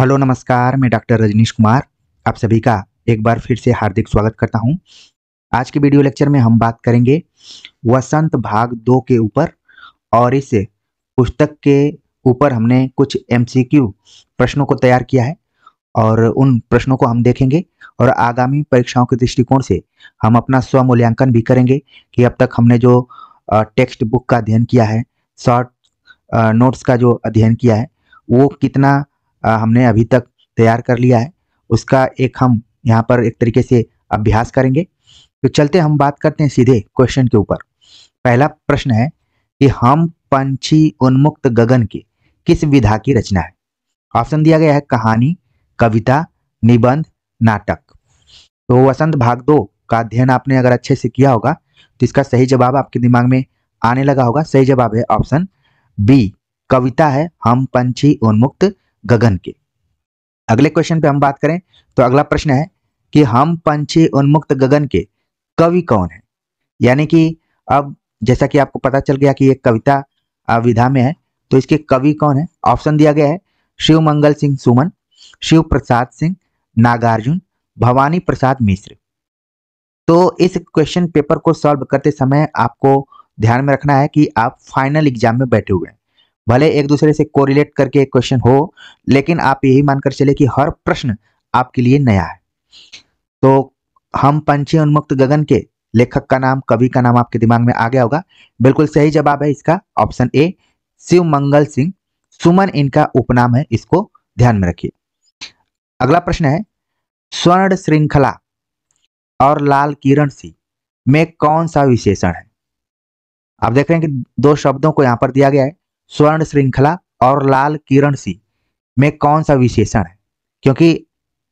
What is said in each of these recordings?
hello नमस्कार मैं doctor Rajneesh Kumar आप सभी का एक बार फिर से हार्दिक स्वागत करता हूं आज के वीडियो लेक्चर में हम बात करेंगे वसंत भाग दो के ऊपर और इस पुस्तक के ऊपर हमने कुछ एमसीक्यू प्रश्नों को तैयार किया है और उन प्रश्नों को हम देखेंगे और आगामी परीक्षाओं के दृष्टिकोण से हम अपना स्वमूल्यांकन भी करेंगे कि अब तक हमने जो टेक्स्ट बुक का अध्ययन किया है शॉर्ट नोट्स का जो अध्ययन किया है वो कितना हमने अभी तक तैयार कर लिया है उसका एक हम यहाँ पर एक तरीके से अभ्यास करेंगे तो चलते हम बात करते हैं सीधे क्वेश्चन के ऊपर पहला प्रश्न है कि हम पंछी उन्मुक्त गगन के किस विधा की रचना है ऑप्शन दिया गया है कहानी कविता निबंध नाटक तो वसंत भाग दो का अध्ययन आपने अगर अच्छे से किया होगा तो इसका सही जवाब आपके दिमाग में आने लगा होगा सही जवाब है ऑप्शन बी कविता है हम पंछी उन्मुक्त गगन के अगले क्वेश्चन पे हम बात करें तो अगला प्रश्न है कि हम पंछी उन्मुक्त गगन के कवि कौन है यानी कि अब जैसा कि आपको पता चल गया कि ये कविता विधा में है तो इसके कवि कौन है ऑप्शन दिया गया है शिव मंगल सिंह सुमन शिव प्रसाद सिंह नागार्जुन भवानी प्रसाद मिश्र तो इस क्वेश्चन पेपर को सॉल्व करते समय आपको ध्यान में रखना है कि आप फाइनल एग्जाम में बैठे हुए हैं भले एक दूसरे से कोरिलेट करके एक क्वेश्चन हो लेकिन आप यही मानकर चले कि हर प्रश्न आपके लिए नया है तो हम पंची उन्मुक्त गगन के लेखक का नाम कवि का नाम आपके दिमाग में आ गया होगा बिल्कुल सही जवाब है इसका ऑप्शन ए शिव मंगल सिंह सुमन इनका उपनाम है इसको ध्यान में रखिए अगला प्रश्न है स्वर्ण श्रृंखला और लाल किरण सिंह में कौन सा विशेषण है आप देख रहे हैं कि दो शब्दों को यहां पर दिया गया है स्वर्ण श्रृंखला और लाल किरण सी में कौन सा विशेषण है क्योंकि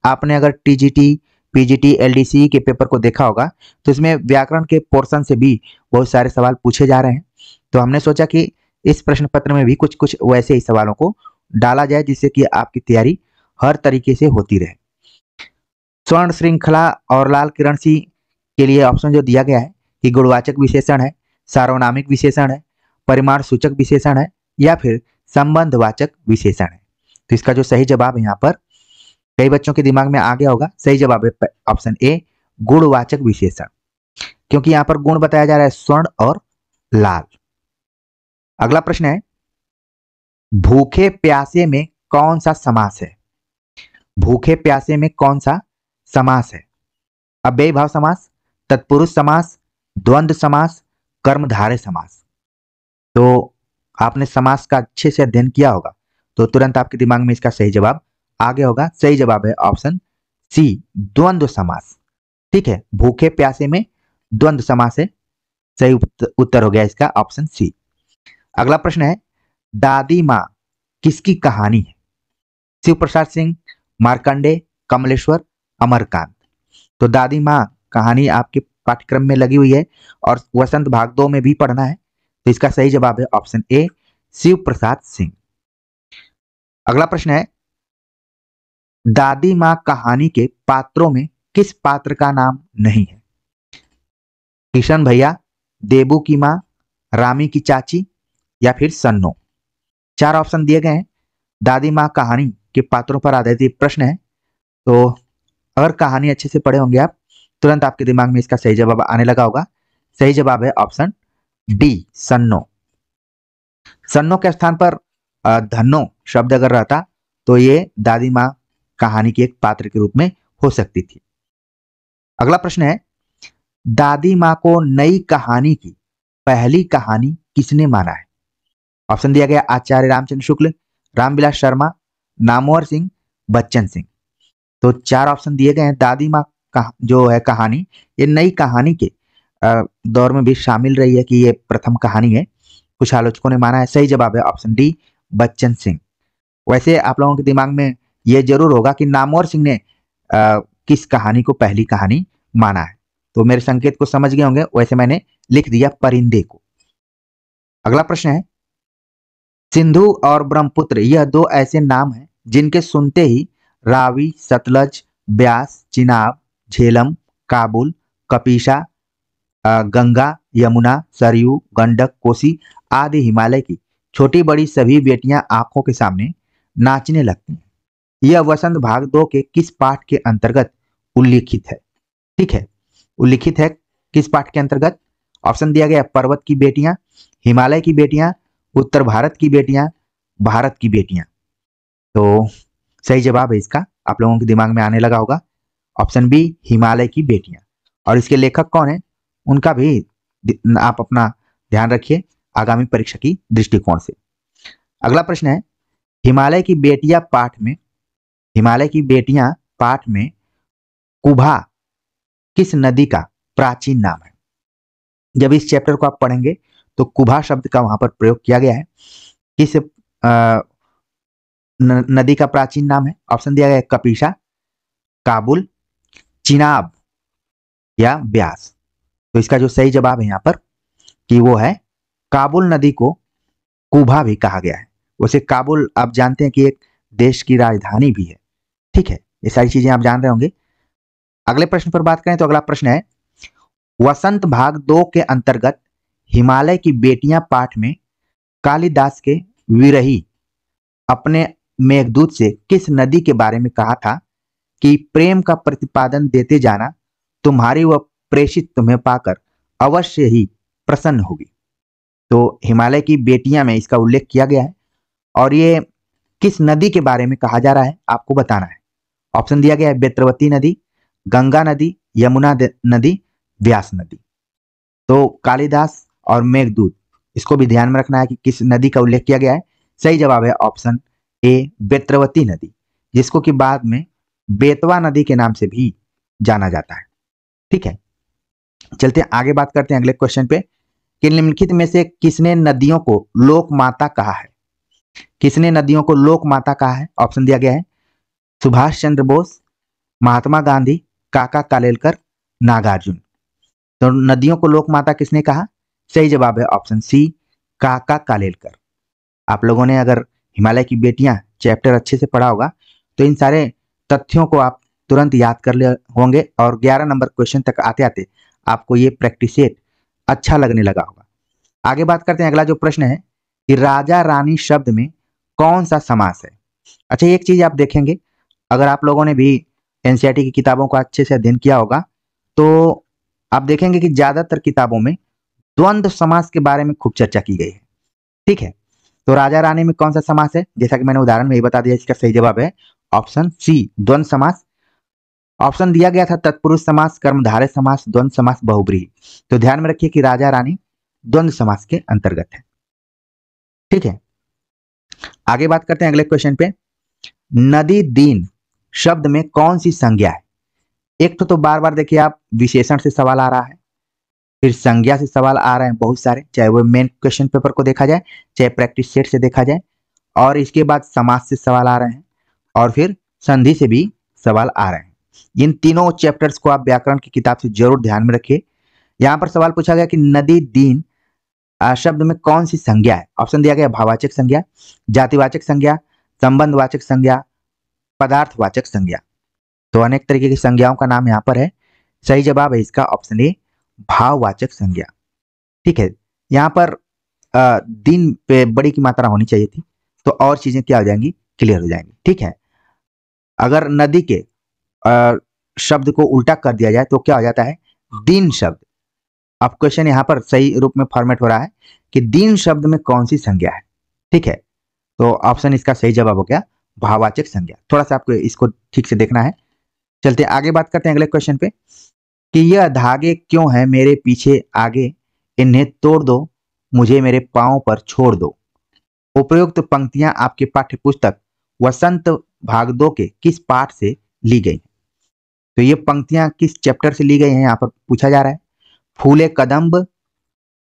आपने अगर टीजीटी पीजीटी एलडीसी के पेपर को देखा होगा तो इसमें व्याकरण के पोर्शन से भी बहुत सारे सवाल पूछे जा रहे हैं तो हमने सोचा कि इस प्रश्न पत्र में भी कुछ कुछ वैसे ही सवालों को डाला जाए जिससे कि आपकी तैयारी हर तरीके से होती रहे स्वर्ण श्रृंखला और लाल किरण सी के लिए ऑप्शन जो दिया गया है कि गुणवाचक विशेषण है सार्वनामिक विशेषण है परिमाण सूचक विशेषण है या फिर संबंधवाचक विशेषण है तो इसका जो सही जवाब यहाँ पर कई बच्चों के दिमाग में आ गया होगा सही जवाब है ऑप्शन ए गुणवाचक विशेषण क्योंकि यहां पर गुण बताया जा रहा है स्वर्ण और लाल अगला प्रश्न है भूखे प्यासे में कौन सा समास है भूखे प्यासे में कौन सा समास है अव्यय भाव समास तत्पुरुष समास द्वंद्व समास कर्मधारे समास तो आपने समास का अच्छे से अध्ययन किया होगा तो तुरंत आपके दिमाग में इसका सही जवाब आगे होगा सही जवाब है ऑप्शन सी द्वंद्व समास ठीक है भूखे प्यासे में द्वंद्व समास है सही उत्तर हो गया इसका ऑप्शन सी अगला प्रश्न है दादी माँ किसकी कहानी है शिव प्रसाद सिंह मार्कंडे कमलेश्वर अमरकांत तो दादी माँ कहानी आपके पाठ्यक्रम में लगी हुई है और वसंत भाग दो में भी पढ़ना है तो इसका सही जवाब है ऑप्शन ए शिव प्रसाद सिंह अगला प्रश्न है दादी माँ कहानी के पात्रों में किस पात्र का नाम नहीं है किशन भैया देबू की माँ रामी की चाची या फिर सन्नो चार ऑप्शन दिए गए हैं दादी माँ कहानी के पात्रों पर आधारित प्रश्न है तो अगर कहानी अच्छे से पढ़े होंगे आप तुरंत आपके दिमाग में इसका सही जवाब आने लगा होगा सही जवाब है ऑप्शन डी सन्नो सन्नो के स्थान पर धनो शब्द अगर रहता तो ये दादी माँ कहानी के एक पात्र के रूप में हो सकती थी अगला प्रश्न है दादी माँ को नई कहानी की पहली कहानी किसने माना है ऑप्शन दिया गया आचार्य रामचंद्र शुक्ल रामविलास शर्मा नामोर सिंह बच्चन सिंह तो चार ऑप्शन दिए गए हैं दादी माँ जो है कहानी ये नई कहानी के दौर में भी शामिल रही है कि ये प्रथम कहानी है कुछ आलोचकों ने माना है सही जवाब है ऑप्शन डी बच्चन सिंह वैसे आप लोगों के दिमाग में यह जरूर होगा कि नामवर सिंह ने आ, किस कहानी को पहली कहानी माना है तो मेरे संकेत को समझ गए होंगे वैसे मैंने लिख दिया परिंदे को अगला प्रश्न है सिंधु और ब्रह्मपुत्र यह दो ऐसे नाम हैं जिनके सुनते ही रावी सतलज ब्यास चिनाब झेलम काबुल कपीशा गंगा यमुना सरयू गंडक कोसी आदि हिमालय की छोटी बड़ी सभी बेटियां आंखों के सामने नाचने लगती हैं यह वसंत भाग दो के किस पाठ के अंतर्गत उल्लिखित है ठीक है उल्लिखित है किस पाठ के अंतर्गत ऑप्शन दिया गया पर्वत की बेटियां हिमालय की बेटियां उत्तर भारत की बेटियां भारत की बेटियां तो सही जवाब है इसका आप लोगों के दिमाग में आने लगा होगा ऑप्शन बी हिमालय की बेटियां और इसके लेखक कौन है उनका भी आप अपना ध्यान रखिए आगामी परीक्षा की दृष्टिकोण से अगला प्रश्न है हिमालय की बेटियां पाठ में हिमालय की बेटियां पाठ में कुभा किस नदी का प्राचीन नाम है जब इस चैप्टर को आप पढ़ेंगे तो कुभा शब्द का वहां पर प्रयोग किया गया है किस आ, न, नदी का प्राचीन नाम है ऑप्शन दिया गया है कपीशा काबुल चिनाब या ब्यास तो इसका जो सही जवाब है यहाँ पर कि वो है काबुल नदी को कुभा भी कहा गया है वैसे काबुल आप जानते हैं कि एक देश की राजधानी भी है ठीक है ये सारी चीजें आप जान रहे होंगे अगले प्रश्न पर बात करें तो अगला प्रश्न है वसंत भाग दो के अंतर्गत हिमालय की बेटियां पाठ में कालिदास के विरही अपने मेघदूत से किस नदी के बारे में कहा था कि प्रेम का प्रतिपादन देते जाना तुम्हारी वह प्रेषित तुम्हें पाकर अवश्य ही प्रसन्न होगी तो हिमालय की बेटियां में इसका उल्लेख किया गया है और ये किस नदी के बारे में कहा जा रहा है आपको बताना है ऑप्शन दिया गया है बेत्रवती नदी गंगा नदी यमुना नदी व्यास नदी तो कालिदास और मेघदूत इसको भी ध्यान में रखना है कि किस नदी का उल्लेख किया गया है सही जवाब है ऑप्शन ए बेत्रवती नदी जिसको कि बाद में बेतवा नदी के नाम से भी जाना जाता है ठीक है चलते हैं आगे बात करते हैं अगले क्वेश्चन पे कि निम्नलिखित में से किसने नदियों को लोक माता कहा है किसने नदियों को लोक माता कहा है ऑप्शन दिया गया है सुभाष चंद्र बोस महात्मा गांधी काका कालेलकर नागार्जुन तो नदियों को लोक माता किसने कहा सही जवाब है ऑप्शन सी काका कालेलकर आप लोगों ने अगर हिमालय की बेटियां चैप्टर अच्छे से पढ़ा होगा तो इन सारे तथ्यों को आप तुरंत याद कर ले होंगे और 11 नंबर क्वेश्चन तक आते आते आपको ये प्रैक्टिस सेट अच्छा लगने लगा होगा आगे बात करते हैं अगला जो प्रश्न है कि राजा रानी शब्द में कौन सा समास है अच्छा एक चीज आप देखेंगे अगर आप लोगों ने भी एनसीईआरटी e की किताबों का अच्छे से अध्ययन किया होगा तो आप देखेंगे कि ज्यादातर किताबों में द्वंद्व समास के बारे में खूब चर्चा की गई है ठीक है तो राजा रानी में कौन सा समास है जैसा कि मैंने उदाहरण में ही बता दिया इसका सही जवाब है ऑप्शन सी द्वंद समास ऑप्शन दिया गया था तत्पुरुष समास कर्मधारय समास द्वंद समास बहुब्री तो ध्यान में रखिए कि राजा रानी द्वंद समास के अंतर्गत है ठीक है आगे बात करते हैं अगले क्वेश्चन पे नदी दीन शब्द में कौन सी संज्ञा है एक तो, तो बार बार देखिए आप विशेषण से सवाल आ रहा है फिर संज्ञा से सवाल आ रहे हैं बहुत सारे चाहे वो मेन क्वेश्चन पेपर को देखा जाए चाहे प्रैक्टिस सेट से देखा जाए और इसके बाद समाज से सवाल आ रहे हैं और फिर संधि से भी सवाल आ रहे हैं इन तीनों चैप्टर्स को आप व्याकरण की किताब से जरूर ध्यान में रखिए यहाँ पर सवाल पूछा गया कि नदी दीन शब्द में कौन सी संज्ञा है ऑप्शन दिया गया भावाचक संज्ञा जातिवाचक संज्ञा संबंधवाचक संज्ञा पदार्थवाचक संज्ञा तो अनेक तरीके की संज्ञाओं का नाम यहाँ पर है सही जवाब है इसका ऑप्शन ए भाववाचक संज्ञा ठीक है यहाँ पर दिन पे बड़ी की मात्रा होनी चाहिए थी तो और चीजें क्या हो जाएंगी क्लियर हो जाएंगी ठीक है अगर नदी के शब्द को उल्टा कर दिया जाए तो क्या हो जाता है दिन शब्द अब क्वेश्चन यहाँ पर सही रूप में फॉर्मेट हो रहा है कि दिन शब्द में कौन सी संज्ञा है ठीक है तो ऑप्शन इसका सही जवाब हो गया भावाचक संज्ञा थोड़ा सा आपको इसको ठीक से देखना है चलते आगे बात करते हैं अगले क्वेश्चन पे कि यह धागे क्यों है मेरे पीछे आगे इन्हें तोड़ दो मुझे मेरे पाओ पर छोड़ दो उपयुक्त पंक्तियां आपके पाठ्य पुस्तक वसंत भाग दो के किस पाठ से ली गई तो ये पंक्तियां किस चैप्टर से ली गई हैं यहाँ पर पूछा जा रहा है फूले कदम्ब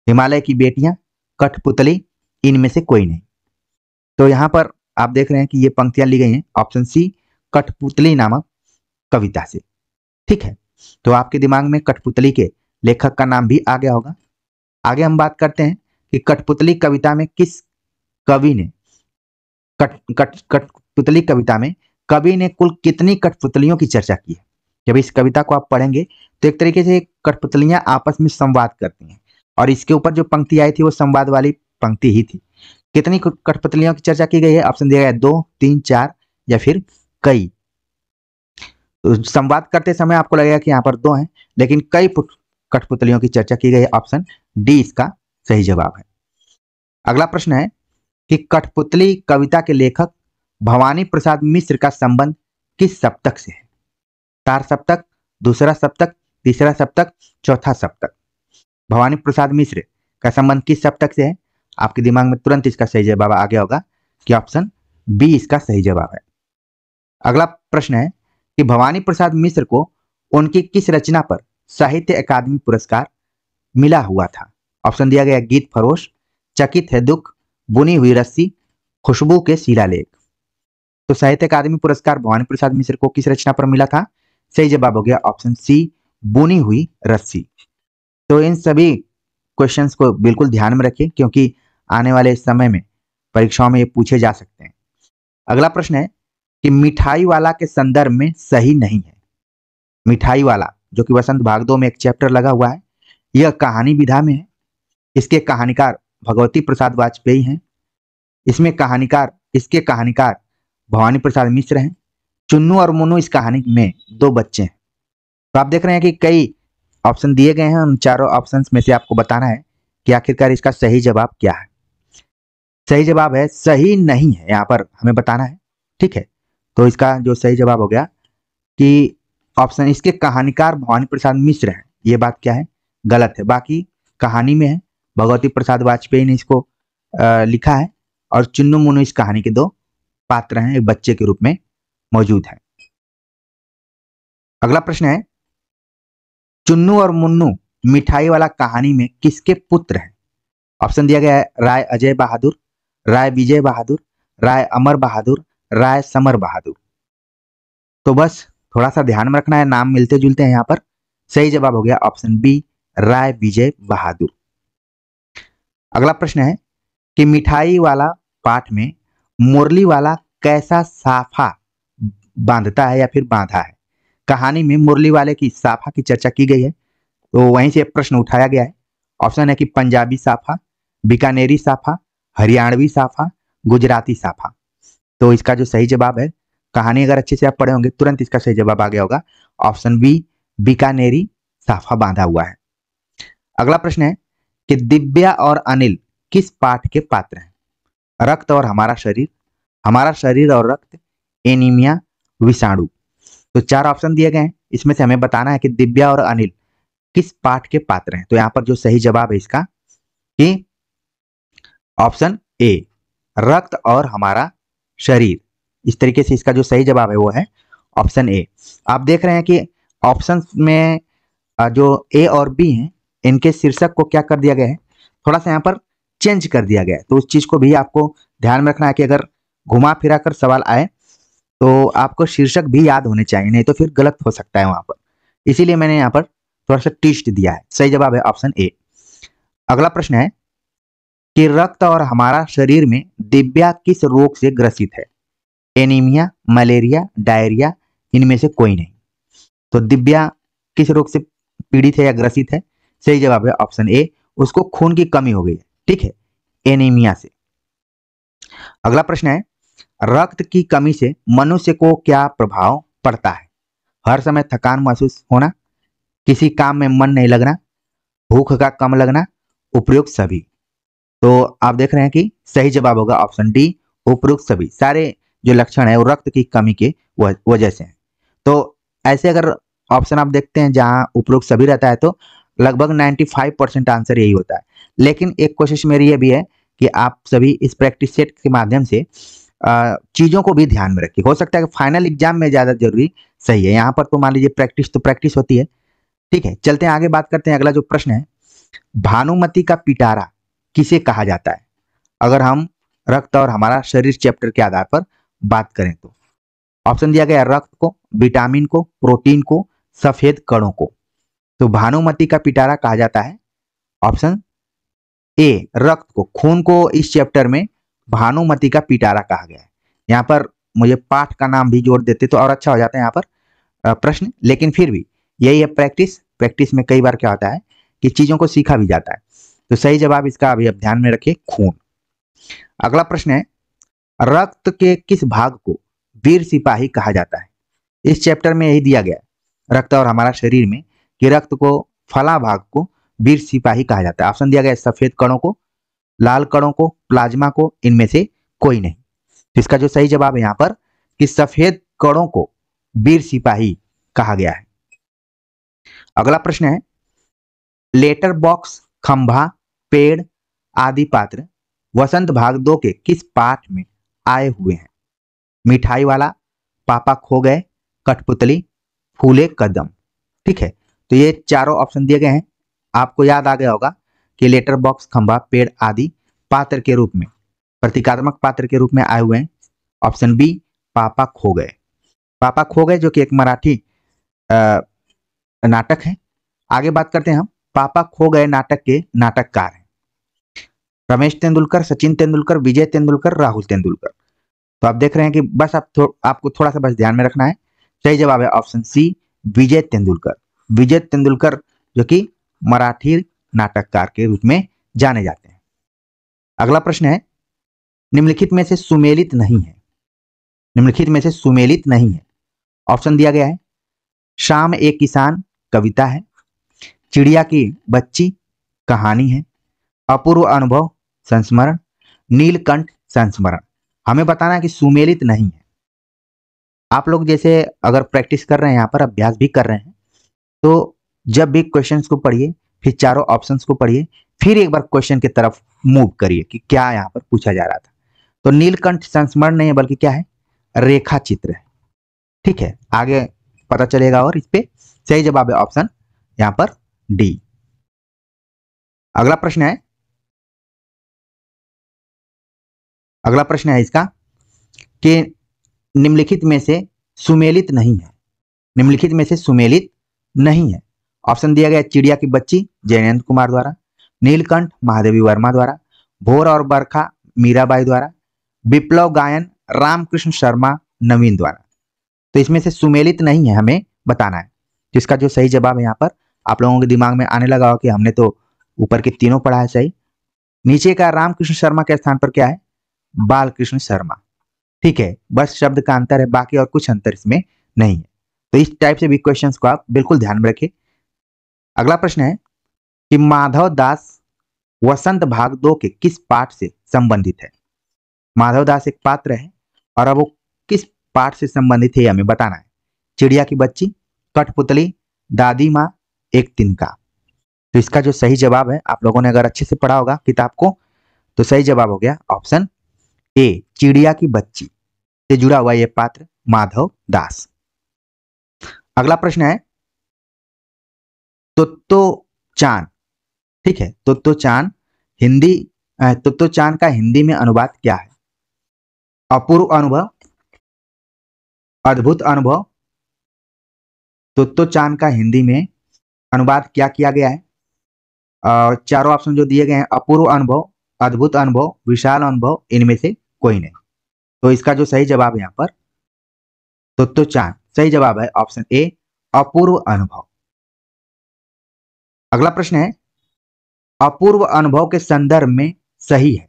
हिमालय की बेटियां कठपुतली इनमें से कोई नहीं तो यहाँ पर आप देख रहे हैं कि ये पंक्तियां ली गई हैं ऑप्शन सी कठपुतली नामक कविता से ठीक है तो आपके दिमाग में कठपुतली के लेखक का नाम भी आ गया होगा आगे हम बात करते हैं कि कठपुतली कविता में किस कवि ने कट कट कठपुतली कविता में कवि ने कुल कितनी कठपुतलियों की चर्चा की है जब इस कविता को आप पढ़ेंगे तो एक तरीके से कठपुतलियां आपस में संवाद करती हैं और इसके ऊपर जो पंक्ति आई थी वो संवाद वाली पंक्ति ही थी कितनी कठपुतलियों की चर्चा की गई है ऑप्शन दिया गया दो तीन चार या फिर कई तो संवाद करते समय आपको लगेगा कि यहाँ पर दो हैं लेकिन कई कठपुतलियों की चर्चा की गई है ऑप्शन डी इसका सही जवाब है अगला प्रश्न है कि कठपुतली कविता के लेखक भवानी प्रसाद मिश्र का संबंध किस सप्तक से है चार सप्तक दूसरा सप्तक तीसरा सप्तक चौथा सप्तक भवानी प्रसाद मिश्र का संबंध किस सप्तक से है आपके दिमाग में तुरंत इसका सही जवाब आ गया होगा कि ऑप्शन बी इसका सही जवाब है अगला प्रश्न है कि भवानी प्रसाद मिश्र को उनकी किस रचना पर साहित्य अकादमी पुरस्कार मिला हुआ था ऑप्शन दिया गया गीत फरोश चकित है दुख बुनी हुई रस्सी खुशबू के शिला तो साहित्य अकादमी पुरस्कार भवानी प्रसाद मिश्र को किस रचना पर मिला था सही जवाब हो गया ऑप्शन सी बुनी हुई रस्सी तो इन सभी क्वेश्चंस को बिल्कुल ध्यान में रखिए क्योंकि आने वाले समय में परीक्षाओं में ये पूछे जा सकते हैं अगला प्रश्न है कि मिठाई वाला के संदर्भ में सही नहीं है मिठाई वाला जो कि वसंत भाग दो में एक चैप्टर लगा हुआ है यह कहानी विधा में है इसके कहानीकार भगवती प्रसाद वाजपेयी हैं इसमें कहानीकार इसके कहानीकार भवानी प्रसाद मिश्र हैं चुन्नू और मुन्नू इस कहानी में दो बच्चे हैं तो आप देख रहे हैं कि कई ऑप्शन दिए गए हैं उन चारों ऑप्शन में से आपको बताना है कि आखिरकार इसका सही जवाब क्या है सही जवाब है सही नहीं है यहाँ पर हमें बताना है ठीक है तो इसका जो सही जवाब हो गया कि ऑप्शन इसके कहानीकार भवानी प्रसाद मिश्र है ये बात क्या है गलत है बाकी कहानी में है भगवती प्रसाद वाजपेयी ने इसको आ, लिखा है और चुन्नू मुन्नू इस कहानी के दो पात्र हैं एक बच्चे के रूप में मौजूद है अगला प्रश्न है चुन्नू और मुन्नू मिठाई वाला कहानी में किसके पुत्र हैं ऑप्शन दिया गया है राय अजय बहादुर राय विजय बहादुर राय अमर बहादुर राय समर बहादुर तो बस थोड़ा सा ध्यान में रखना है नाम मिलते जुलते हैं यहां पर सही जवाब हो गया ऑप्शन बी राय विजय बहादुर अगला प्रश्न है कि मिठाई वाला पाठ में मुरली वाला कैसा साफा बांधता है या फिर बांधा है कहानी में मुरली वाले की साफा की चर्चा की गई है तो वहीं से प्रश्न उठाया गया है ऑप्शन है कि पंजाबी साफा बीकानेरी साफा हरियाणवी साफा गुजराती साफा तो इसका जो सही जवाब है कहानी अगर अच्छे से आप पढ़े होंगे तुरंत इसका सही जवाब आ गया होगा ऑप्शन बी बीकानेरी साफा बांधा हुआ है अगला प्रश्न है कि दिव्या और अनिल किस पाठ के पात्र हैं रक्त और हमारा शरीर हमारा शरीर और रक्त एनीमिया विषाणु तो चार ऑप्शन दिए गए हैं इसमें से हमें बताना है कि दिव्या और अनिल किस पाठ के पात्र हैं तो यहां पर जो सही जवाब है इसका कि ऑप्शन ए रक्त और हमारा शरीर इस तरीके से इसका जो सही जवाब है वो है ऑप्शन ए आप देख रहे हैं कि ऑप्शन में जो ए और बी हैं इनके शीर्षक को क्या कर दिया गया है थोड़ा सा यहाँ पर चेंज कर दिया गया है तो उस चीज़ को भी आपको ध्यान में रखना है कि अगर घुमा फिरा कर सवाल आए तो आपको शीर्षक भी याद होने चाहिए नहीं तो फिर गलत हो सकता है वहां पर इसीलिए मैंने यहाँ पर थोड़ा सा टिस्ट दिया है सही जवाब है ऑप्शन ए अगला प्रश्न है कि रक्त और हमारा शरीर में दिव्या किस रोग से ग्रसित है एनीमिया मलेरिया डायरिया इनमें से कोई नहीं तो दिव्या किस रोग से पीड़ित है या ग्रसित है सही जवाब है ऑप्शन ए उसको खून की कमी हो गई है ठीक है एनीमिया से अगला प्रश्न है रक्त की कमी से मनुष्य को क्या प्रभाव पड़ता है हर समय थकान महसूस होना किसी काम में मन नहीं लगना भूख का कम लगना उपयुक्त सभी तो आप देख रहे हैं कि सही जवाब होगा ऑप्शन डी उपयुक्त सभी सारे जो लक्षण है वो रक्त की कमी के वजह से हैं तो ऐसे अगर ऑप्शन आप देखते हैं जहां उपयुक्त सभी रहता है तो लगभग 95 परसेंट आंसर यही होता है लेकिन एक कोशिश मेरी यह भी है कि आप सभी इस प्रैक्टिस सेट के माध्यम से चीज़ों को भी ध्यान में रखिए हो सकता है कि फाइनल एग्जाम में ज़्यादा जरूरी सही है यहाँ पर तो मान लीजिए प्रैक्टिस तो प्रैक्टिस होती है ठीक है चलते हैं आगे बात करते हैं अगला जो प्रश्न है भानुमति का पिटारा किसे कहा जाता है अगर हम रक्त और हमारा शरीर चैप्टर के आधार पर बात करें तो ऑप्शन दिया गया रक्त को विटामिन को प्रोटीन को सफेद कणों को तो भानुमति का पिटारा कहा जाता है ऑप्शन ए रक्त को खून को इस चैप्टर में भानुमति का पिटारा कहा गया है यहाँ पर मुझे पाठ का नाम भी जोड़ देते तो और अच्छा हो जाता है यहाँ पर प्रश्न लेकिन फिर भी यही है प्रैक्टिस प्रैक्टिस में कई बार क्या होता है कि चीज़ों को सीखा भी जाता है तो सही जवाब इसका अभी आप ध्यान में रखिए खून अगला प्रश्न है रक्त के किस भाग को वीर सिपाही कहा जाता है इस चैप्टर में यही दिया गया है रक्त और हमारा शरीर में कि रक्त को फला भाग को वीर सिपाही कहा जाता है ऑप्शन दिया गया है सफेद कणों को लाल कणों को प्लाज्मा को इनमें से कोई नहीं तो इसका जो सही जवाब है यहां पर कि सफेद कणों को वीर सिपाही कहा गया है अगला प्रश्न है लेटर बॉक्स खंभा पेड़ आदि पात्र वसंत भाग दो के किस पाठ में आए हुए हैं मिठाई वाला पापा खो गए कठपुतली फूले कदम ठीक है तो ये चारों ऑप्शन दिए गए हैं आपको याद आ गया होगा के लेटर बॉक्स खंबा पेड़ आदि पात्र के रूप में प्रतीकात्मक पात्र के रूप में आए हुए हैं ऑप्शन बी पापा खो गए पापा खो गए जो कि एक मराठी नाटक है आगे बात करते हैं हम पापा खो गए नाटक के नाटककार हैं रमेश तेंदुलकर सचिन तेंदुलकर विजय तेंदुलकर राहुल तेंदुलकर तो आप देख रहे हैं कि बस आप थो, आपको थोड़ा सा बस ध्यान में रखना है सही जवाब है ऑप्शन सी विजय तेंदुलकर विजय तेंदुलकर जो कि मराठी नाटककार के रूप में जाने जाते हैं अगला प्रश्न है निम्नलिखित में से सुमेलित नहीं है निम्नलिखित में से सुमेलित नहीं है ऑप्शन दिया गया है शाम एक किसान कविता है चिड़िया की बच्ची कहानी है अपूर्व अनुभव संस्मरण नीलकंठ संस्मरण हमें बताना है कि सुमेलित नहीं है आप लोग जैसे अगर प्रैक्टिस कर रहे हैं यहाँ पर अभ्यास भी कर रहे हैं तो जब भी क्वेश्चंस को पढ़िए फिर चारों ऑप्शंस को पढ़िए फिर एक बार क्वेश्चन की तरफ मूव करिए कि क्या यहाँ पर पूछा जा रहा था तो नीलकंठ संस्मरण नहीं है बल्कि क्या है रेखा चित्र है ठीक है आगे पता चलेगा और इस पर सही जवाब है ऑप्शन यहाँ पर डी अगला प्रश्न है अगला प्रश्न है इसका कि निम्नलिखित में से सुमेलित नहीं है निम्नलिखित में से सुमेलित नहीं है ऑप्शन दिया गया चिड़िया की बच्ची जयनंद कुमार द्वारा नीलकंठ महादेवी वर्मा द्वारा भोर और बरखा मीराबाई द्वारा विप्लव गायन रामकृष्ण शर्मा नवीन द्वारा तो इसमें से सुमेलित नहीं है हमें बताना है जिसका जो सही जवाब है यहाँ पर आप लोगों के दिमाग में आने लगा हो कि हमने तो ऊपर के तीनों पढ़ा है सही नीचे का रामकृष्ण शर्मा के स्थान पर क्या है बालकृष्ण शर्मा ठीक है बस शब्द का अंतर है बाकी और कुछ अंतर इसमें नहीं है तो इस टाइप से भी क्वेश्चन को आप बिल्कुल ध्यान में रखें अगला प्रश्न है कि माधव दास वसंत भाग दो के किस पाठ से संबंधित है माधव दास एक पात्र है और अब वो किस पाठ से संबंधित है हमें बताना है चिड़िया की बच्ची कठपुतली दादी माँ एक तिनका तो इसका जो सही जवाब है आप लोगों ने अगर अच्छे से पढ़ा होगा किताब को तो सही जवाब हो गया ऑप्शन ए चिड़िया की बच्ची से जुड़ा हुआ यह पात्र माधव दास अगला प्रश्न है तोतो चांद ठीक है तोतो चांद हिंदी तोतो चांद का हिंदी में अनुवाद क्या है अपूर्व अनुभव अद्भुत अनुभव तोतो चांद का हिंदी में अनुवाद क्या किया गया है और चारों ऑप्शन जो दिए गए हैं अपूर्व अनुभव अद्भुत अनुभव विशाल अनुभव इनमें से कोई नहीं तो इसका जो सही जवाब यहां पर तो, तो चांद सही जवाब है ऑप्शन ए अपूर्व अनुभव अगला प्रश्न है अपूर्व अनुभव के संदर्भ में सही है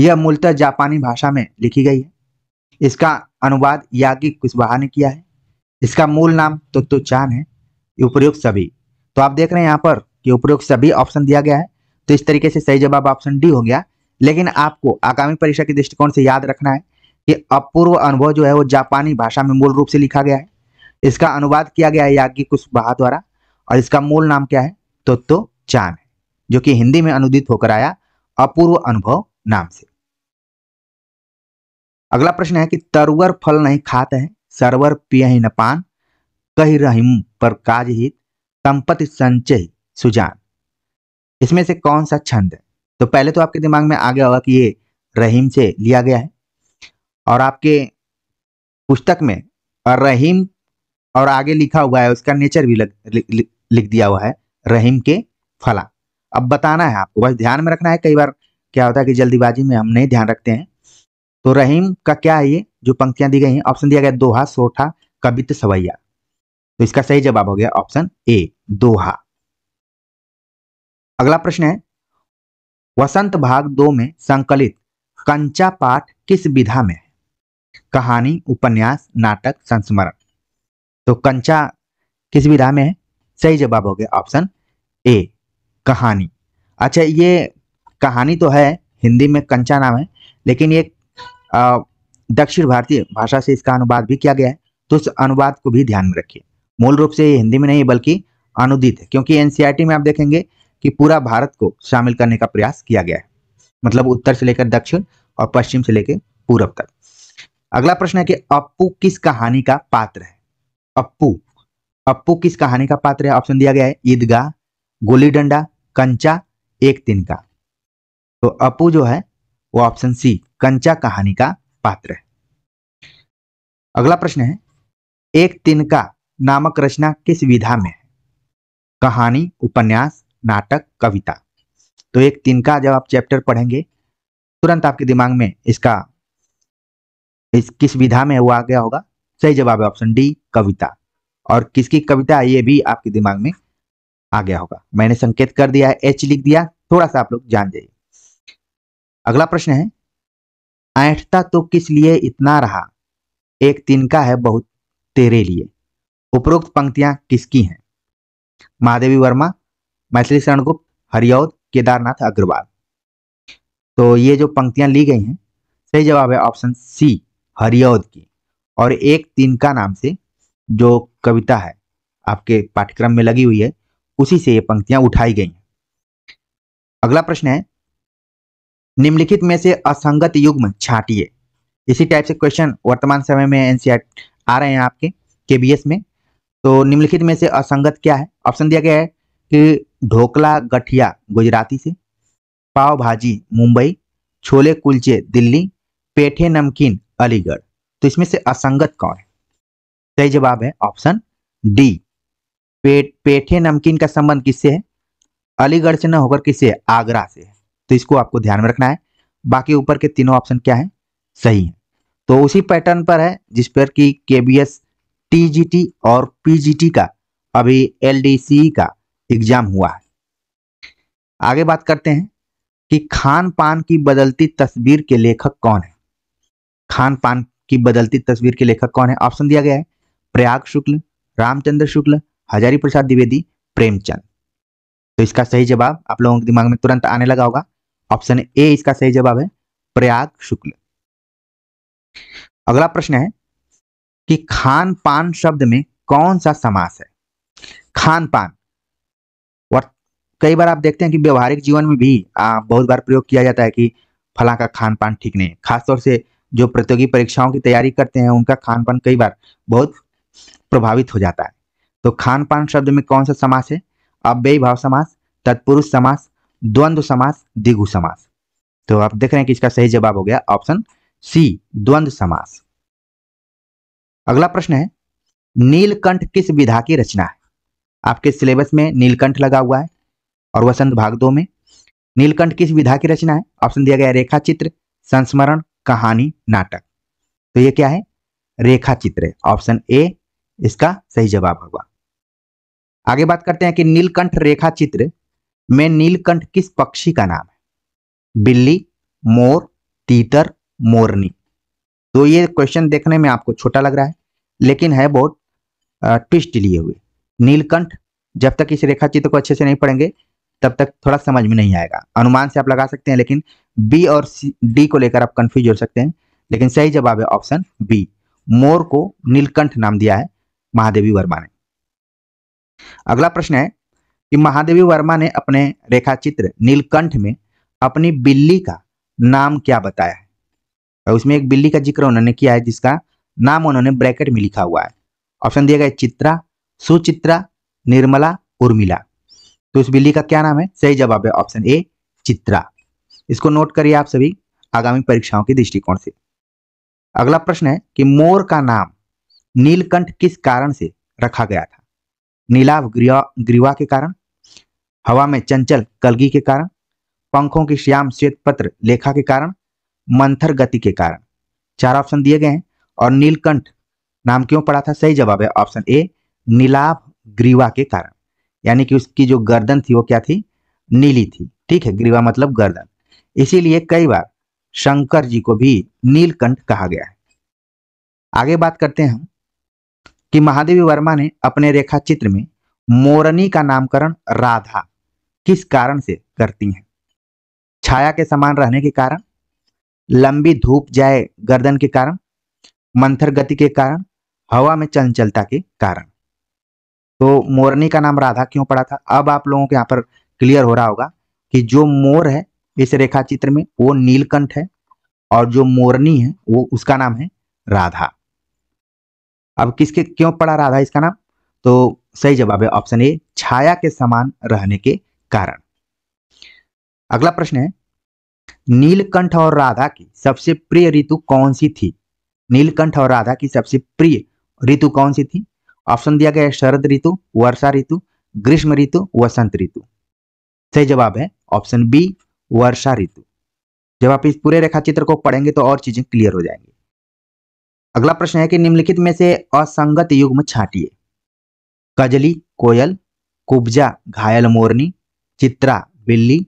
यह मूलतः जापानी भाषा में लिखी गई है इसका अनुवाद यागी कुशवाहा ने किया है इसका मूल नाम तो, तो चान है उपयोग सभी तो आप देख रहे हैं यहाँ पर कि उपयोग सभी ऑप्शन दिया गया है तो इस तरीके से सही जवाब ऑप्शन डी हो गया लेकिन आपको आगामी परीक्षा के दृष्टिकोण से याद रखना है कि अपूर्व अनुभव जो है वो जापानी भाषा में मूल रूप से लिखा गया है इसका अनुवाद किया गया है याज्ञिक कुशवाहा द्वारा और इसका मूल नाम क्या है तो, तो चान है जो कि हिंदी में अनुदित होकर आया अपूर्व अनुभव नाम से अगला प्रश्न है कि तरवर फल नहीं खाते हैं सरवर पिय न पान कही रहीम पर काज हित संपत्ति संचय सुजान इसमें से कौन सा छंद है तो पहले तो आपके दिमाग में आ गया होगा कि ये रहीम से लिया गया है और आपके पुस्तक में रहीम और आगे लिखा हुआ है उसका नेचर भी लग, लि, लि, लिख दिया हुआ है रहीम के फला अब बताना है आपको बस ध्यान में रखना है कई बार क्या होता है कि जल्दीबाजी में हम नहीं ध्यान रखते हैं तो रहीम का क्या है ये जो पंक्तियां दी गई हैं ऑप्शन दिया गया दोहा सोठा कवित सवैया तो इसका सही जवाब हो गया ऑप्शन ए दोहा अगला प्रश्न है वसंत भाग दो में संकलित कंचा पाठ किस विधा में है कहानी उपन्यास नाटक संस्मरण तो कंचा किस विधा में है सही जवाब हो गया ऑप्शन ए कहानी अच्छा ये कहानी तो है हिंदी में कंचा नाम है लेकिन ये दक्षिण भारतीय भाषा से इसका अनुवाद भी किया गया है तो उस अनुवाद को भी ध्यान में रखिए मूल रूप से ये हिंदी में नहीं बल्कि अनुदित है क्योंकि एनसीईआरटी में आप देखेंगे कि पूरा भारत को शामिल करने का प्रयास किया गया है मतलब उत्तर से लेकर दक्षिण और पश्चिम से लेकर पूर्व तक अगला प्रश्न है कि अप्पू किस कहानी का पात्र है अप्पू अप्पू किस कहानी का पात्र है ऑप्शन दिया गया है ईदगाह गोली डंडा कंचा एक दिन का तो अपू जो है वो ऑप्शन सी कंचा कहानी का पात्र है अगला प्रश्न है एक तिनका नामक रचना किस विधा में है कहानी उपन्यास नाटक कविता तो एक तिनका जब आप चैप्टर पढ़ेंगे तुरंत आपके दिमाग में इसका इस किस विधा में वो आ गया होगा सही जवाब है ऑप्शन डी कविता और किसकी कविता है ये भी आपके दिमाग में आ गया होगा मैंने संकेत कर दिया है एच लिख दिया थोड़ा सा आप लोग जान जाइए अगला प्रश्न है ऐठता तो किस लिए इतना रहा एक तीन का है बहुत तेरे लिए उपरोक्त पंक्तियां किसकी हैं महादेवी वर्मा मैथिली शरण गुप्त हरियौद केदारनाथ अग्रवाल तो ये जो पंक्तियां ली गई हैं सही जवाब है ऑप्शन सी हरियौद की और एक तीन का नाम से जो कविता है आपके पाठ्यक्रम में लगी हुई है उसी से ये पंक्तियां उठाई गई हैं अगला प्रश्न है निम्नलिखित में से असंगत युग्म छाटिए इसी टाइप से क्वेश्चन वर्तमान समय में एनसीआर e आ रहे हैं आपके केबीएस में तो निम्नलिखित में से असंगत क्या है ऑप्शन दिया गया है कि ढोकला गठिया गुजराती से पाव भाजी मुंबई छोले कुलचे दिल्ली पेठे नमकीन अलीगढ़ तो इसमें से असंगत कौन है सही जवाब है ऑप्शन डी पेट पेठे नमकीन का संबंध किससे है अलीगढ़ से न होकर किससे आगरा से है तो इसको आपको ध्यान में रखना है बाकी ऊपर के तीनों ऑप्शन क्या है सही है तो उसी पैटर्न पर है जिस पर कि केबीएस टीजीटी और पीजीटी का अभी एलडीसी का एग्जाम हुआ है आगे बात करते हैं कि खान पान की बदलती तस्वीर के लेखक कौन है खान पान की बदलती तस्वीर के लेखक कौन है ऑप्शन दिया गया है प्रयाग शुक्ल रामचंद्र शुक्ल हजारी प्रसाद द्विवेदी प्रेमचंद तो इसका सही जवाब आप लोगों के दिमाग में तुरंत आने लगा होगा ऑप्शन ए इसका सही जवाब है प्रयाग शुक्ल अगला प्रश्न है कि खान पान शब्द में कौन सा समास है खान पान और कई बार आप देखते हैं कि व्यवहारिक जीवन में भी आ, बहुत बार प्रयोग किया जाता है कि फला का खान पान ठीक नहीं खासतौर से जो प्रतियोगी परीक्षाओं की तैयारी करते हैं उनका खान पान कई बार बहुत प्रभावित हो जाता है तो खान पान शब्द में कौन सा समास है अव्यय भाव समास तत्पुरुष समास द्वंद्व समास दिगु समास तो आप देख रहे हैं कि इसका सही जवाब हो गया ऑप्शन सी द्वंद समास अगला प्रश्न है नीलकंठ किस विधा की रचना है आपके सिलेबस में नीलकंठ लगा हुआ है और वसंत भाग दो में नीलकंठ किस विधा की रचना है ऑप्शन दिया गया रेखा चित्र संस्मरण कहानी नाटक तो ये क्या है रेखा चित्र ऑप्शन ए इसका सही जवाब होगा आगे बात करते हैं कि नीलकंठ रेखा चित्र में नीलकंठ किस पक्षी का नाम है बिल्ली मोर तीतर मोरनी तो ये क्वेश्चन देखने में आपको छोटा लग रहा है लेकिन है बहुत ट्विस्ट लिए हुए नीलकंठ जब तक इस रेखा चित्र को अच्छे से नहीं पढ़ेंगे तब तक थोड़ा समझ में नहीं आएगा अनुमान से आप लगा सकते हैं लेकिन बी और डी को लेकर आप कंफ्यूज हो सकते हैं लेकिन सही जवाब है ऑप्शन बी मोर को नीलकंठ नाम दिया है महादेवी वर्मा ने अगला प्रश्न है कि महादेवी वर्मा ने अपने रेखाचित्र नीलकंठ में अपनी बिल्ली का नाम क्या बताया है और उसमें एक बिल्ली का जिक्र उन्होंने किया है जिसका नाम उन्होंने ब्रैकेट में लिखा हुआ है ऑप्शन दिया गया चित्रा सुचित्रा निर्मला उर्मिला तो उस बिल्ली का क्या नाम है सही जवाब है ऑप्शन ए चित्रा इसको नोट करिए आप सभी आगामी परीक्षाओं के दृष्टिकोण से अगला प्रश्न है कि मोर का नाम नीलकंठ किस कारण से रखा गया था नीलाभ ग्रीवा ग्रीवा के कारण हवा में चंचल कलगी के कारण पंखों की श्याम श्वेत पत्र लेखा के कारण मंथर गति के कारण चार ऑप्शन दिए गए हैं और नीलकंठ नाम क्यों पड़ा था सही जवाब है ऑप्शन ए नीलाभ ग्रीवा के कारण यानी कि उसकी जो गर्दन थी वो क्या थी नीली थी ठीक है ग्रीवा मतलब गर्दन इसीलिए कई बार शंकर जी को भी नीलकंठ कहा गया है आगे बात करते हैं हम कि महादेवी वर्मा ने अपने रेखा चित्र में मोरनी का नामकरण राधा किस कारण से करती हैं छाया के समान रहने के कारण लंबी धूप जाए गर्दन के कारण मंथर गति के कारण हवा में चंचलता के कारण तो मोरनी का नाम राधा क्यों पड़ा था अब आप लोगों के यहाँ पर क्लियर हो रहा होगा कि जो मोर है इस रेखा चित्र में वो नीलकंठ है और जो मोरनी है वो उसका नाम है राधा अब किसके क्यों पड़ा राधा इसका नाम तो सही जवाब है ऑप्शन ए छाया के समान रहने के कारण अगला प्रश्न है नीलकंठ और राधा की सबसे प्रिय ऋतु कौन सी थी नीलकंठ और राधा की सबसे प्रिय ऋतु कौन सी थी ऑप्शन दिया गया है शरद ऋतु वर्षा ऋतु ग्रीष्म ऋतु वसंत ऋतु सही जवाब है ऑप्शन बी वर्षा ऋतु जब आप इस पूरे रेखा चित्र को पढ़ेंगे तो और चीजें क्लियर हो जाएंगी अगला प्रश्न है कि निम्नलिखित में से असंगत युग्म छाटिए कजली कोयल कुब्जा घायल मोरनी चित्रा बिल्ली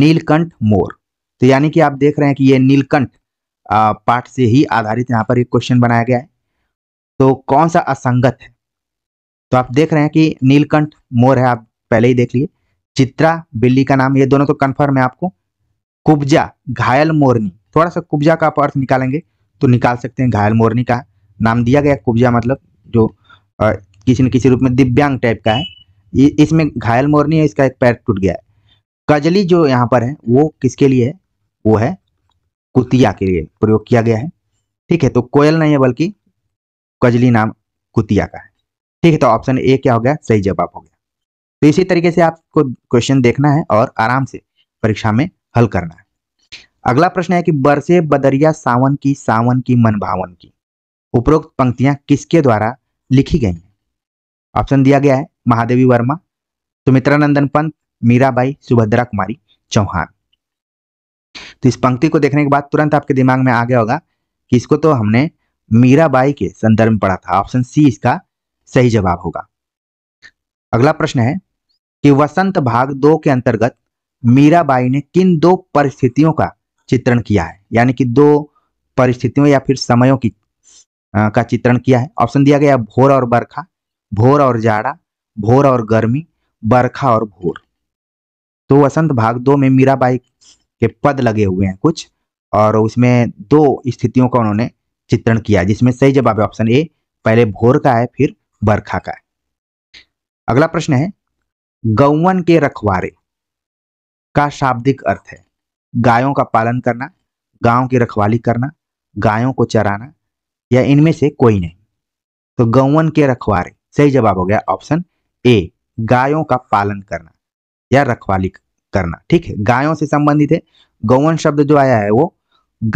नीलकंठ मोर तो यानी कि आप देख रहे हैं कि ये नीलकंठ पाठ से ही आधारित यहाँ पर एक क्वेश्चन बनाया गया है तो कौन सा असंगत है तो आप देख रहे हैं कि नीलकंठ मोर है आप पहले ही देख लिए चित्रा बिल्ली का नाम ये दोनों तो कन्फर्म है आपको कुब्जा घायल मोरनी थोड़ा सा कुब्जा का आप अर्थ निकालेंगे तो निकाल सकते हैं घायल मोरनी का नाम दिया गया कुब्जा मतलब जो किसी न किसी रूप में दिव्यांग टाइप का है इसमें घायल मोरनी है इसका एक पैर टूट गया है कजली जो यहाँ पर है वो किसके लिए है वो है कुतिया के लिए प्रयोग किया गया है ठीक है तो कोयल नहीं है बल्कि कजली नाम कुतिया का है ठीक है तो ऑप्शन ए क्या हो गया सही जवाब हो गया तो इसी तरीके से आपको क्वेश्चन देखना है और आराम से परीक्षा में हल करना है अगला प्रश्न है कि बरसे बदरिया सावन की सावन की मन भावन की उपरोक्त पंक्तियां किसके द्वारा लिखी गई हैं ऑप्शन दिया गया है महादेवी वर्मा सुमित्रानंदन पंत मीराबाई सुभद्रा कुमारी चौहान तो इस पंक्ति को देखने के बाद तुरंत आपके दिमाग में आ गया होगा कि इसको तो हमने मीराबाई के संदर्भ में पढ़ा था ऑप्शन सी इसका सही जवाब होगा अगला प्रश्न है कि वसंत भाग दो के अंतर्गत मीराबाई ने किन दो परिस्थितियों का चित्रण किया है यानी कि दो परिस्थितियों या फिर समयों की आ, का चित्रण किया है ऑप्शन दिया गया भोर और बरखा भोर और जाड़ा भोर और गर्मी बरखा और भोर तो वसंत भाग दो में मीराबाई के पद लगे हुए हैं कुछ और उसमें दो स्थितियों का उन्होंने चित्रण किया जिसमें सही जवाब है ऑप्शन ए पहले भोर का है फिर बरखा का है अगला प्रश्न है गौवन के रखवारे का शाब्दिक अर्थ है गायों का पालन करना गांव की रखवाली करना गायों को चराना या इनमें से कोई नहीं तो गौवन के रखवारे सही जवाब हो गया ऑप्शन ए गायों का पालन करना या रखवाली करना ठीक है गायों से संबंधित है गौवन शब्द जो आया है वो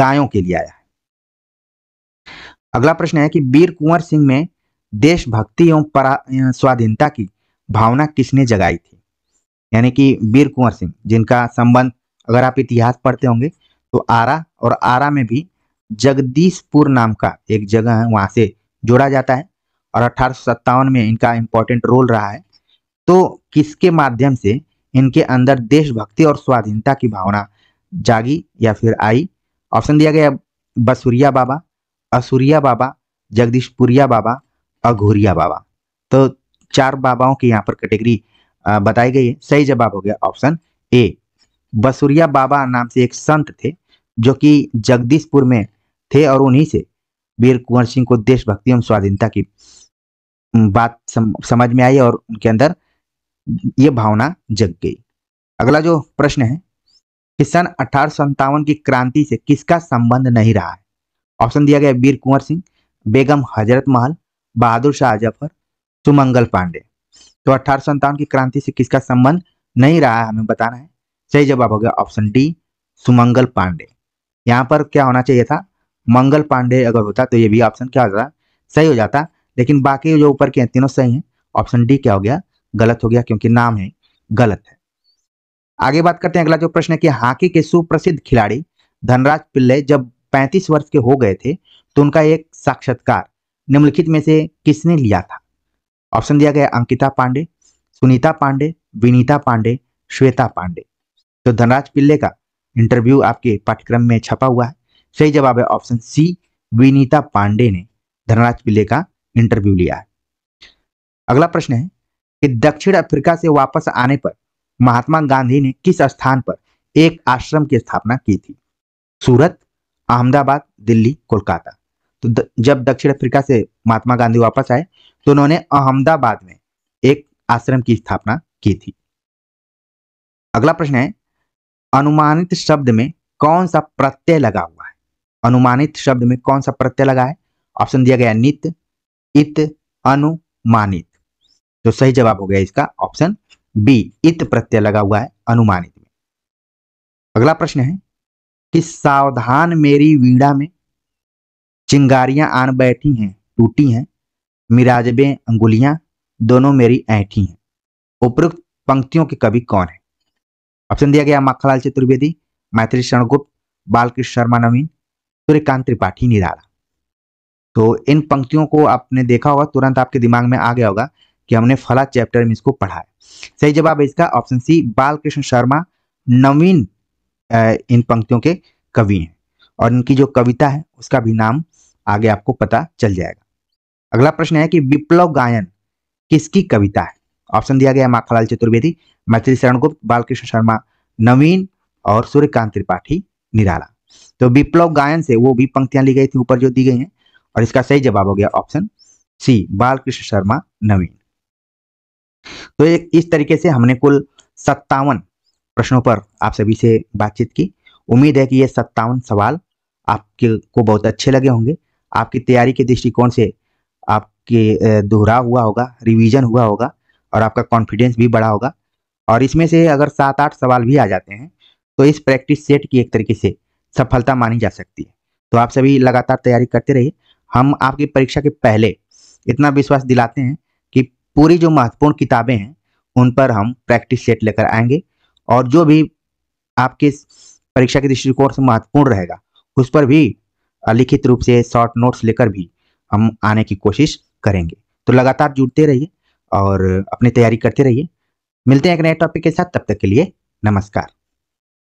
गायों के लिए आया है अगला प्रश्न है कि वीर कुंवर सिंह में देशभक्ति एवं स्वाधीनता की भावना किसने जगाई थी यानी कि वीर कुंवर सिंह जिनका संबंध अगर आप इतिहास पढ़ते होंगे तो आरा और आरा में भी जगदीशपुर नाम का एक जगह है वहां से जोड़ा जाता है और अठारह में इनका इम्पोर्टेंट रोल रहा है तो किसके माध्यम से इनके अंदर देशभक्ति और स्वाधीनता की भावना जागी या फिर आई ऑप्शन दिया गया बसुरिया बाबा असुरिया बाबा जगदीशपुरिया बाबा अघोरिया बाबा तो चार बाबाओं की यहाँ पर कैटेगरी बताई गई है सही जवाब हो गया ऑप्शन ए बसुरिया बाबा नाम से एक संत थे जो कि जगदीशपुर में थे और उन्हीं से वीर कुंवर सिंह को देशभक्ति एवं स्वाधीनता की बात सम, समझ में आई और उनके अंदर ये भावना जग गई अगला जो प्रश्न है कि सन अठारह की क्रांति से किसका संबंध नहीं रहा है ऑप्शन दिया गया वीर कुंवर सिंह बेगम हजरत महल बहादुर शाह जफर सुमंगल पांडे तो अठारह की क्रांति से किसका संबंध नहीं रहा है हमें बताना है सही जवाब हो गया ऑप्शन डी सुमंगल पांडे यहाँ पर क्या होना चाहिए था मंगल पांडे अगर होता तो ये भी ऑप्शन क्या हो जाता सही हो जाता लेकिन बाकी जो ऊपर के हैं तीनों सही हैं ऑप्शन डी क्या हो गया गलत हो गया क्योंकि नाम है गलत है आगे बात करते हैं अगला जो प्रश्न है कि हॉकी के सुप्रसिद्ध खिलाड़ी धनराज पिल्ले जब 35 वर्ष के हो गए थे तो उनका एक साक्षात्कार निम्नलिखित में से किसने लिया था ऑप्शन दिया गया अंकिता पांडे सुनीता पांडे विनीता पांडे श्वेता पांडे तो धनराज पिल्ले का इंटरव्यू आपके पाठ्यक्रम में छपा हुआ है सही जवाब है ऑप्शन सी विनीता पांडे ने धनराज पिल्ले का इंटरव्यू लिया है अगला प्रश्न है कि दक्षिण अफ्रीका से वापस आने पर महात्मा गांधी ने किस स्थान पर एक आश्रम की स्थापना की थी सूरत अहमदाबाद दिल्ली कोलकाता तो द, जब दक्षिण अफ्रीका से महात्मा गांधी वापस आए तो उन्होंने अहमदाबाद में एक आश्रम की स्थापना की थी अगला प्रश्न है अनुमानित शब्द में कौन सा प्रत्यय लगा हुआ है अनुमानित शब्द में कौन सा प्रत्यय लगा है ऑप्शन दिया गया नित इत अनुमानित तो सही जवाब हो गया इसका ऑप्शन बी इत प्रत्यय लगा हुआ है अनुमानित में अगला प्रश्न है कि सावधान मेरी वीड़ा में चिंगारियां आन बैठी हैं टूटी हैं मिराजबे अंगुलियां दोनों मेरी ऐठी हैं उपरोक्त पंक्तियों के कवि कौन है ऑप्शन दिया गया मक्खालाल चतुर्वेदी मैथिली शरण गुप्त बालकृष्ण शर्मा नवीन सूर्यकांत त्रिपाठी निराला तो इन पंक्तियों को आपने देखा होगा तुरंत आपके दिमाग में आ गया होगा कि हमने फला चैप्टर में इसको पढ़ा है सही जवाब है इसका ऑप्शन सी बालकृष्ण शर्मा नवीन इन पंक्तियों के कवि हैं और इनकी जो कविता है उसका भी नाम आगे आपको पता चल जाएगा अगला प्रश्न है कि विप्लव गायन किसकी कविता है ऑप्शन दिया गया माखलाल चतुर्वेदी मैथिली शरण गुप्त बालकृष्ण शर्मा नवीन और सूर्यकांत त्रिपाठी निराला तो विप्लव गायन से वो भी पंक्तियां ली गई थी ऊपर जो दी गई हैं और इसका सही जवाब हो गया ऑप्शन सी बालकृष्ण शर्मा नवीन तो इस तरीके से हमने कुल सत्तावन प्रश्नों पर आप सभी से बातचीत की उम्मीद है कि ये सत्तावन सवाल आपके को बहुत अच्छे लगे होंगे आपकी तैयारी के दृष्टिकोण से आपके दोहरा हुआ होगा रिवीजन हुआ होगा और आपका कॉन्फिडेंस भी बड़ा होगा और इसमें से अगर सात आठ सवाल भी आ जाते हैं तो इस प्रैक्टिस सेट की एक तरीके से सफलता मानी जा सकती है तो आप सभी लगातार तैयारी करते रहिए हम आपकी परीक्षा के पहले इतना विश्वास दिलाते हैं कि पूरी जो महत्वपूर्ण किताबें हैं उन पर हम प्रैक्टिस सेट लेकर आएंगे और जो भी आपके परीक्षा के दृष्टिकोण से महत्वपूर्ण रहेगा उस पर भी लिखित रूप से शॉर्ट नोट्स लेकर भी हम आने की कोशिश करेंगे तो लगातार जुड़ते रहिए और अपनी तैयारी करते रहिए मिलते हैं एक नए टॉपिक के साथ तब तक के लिए नमस्कार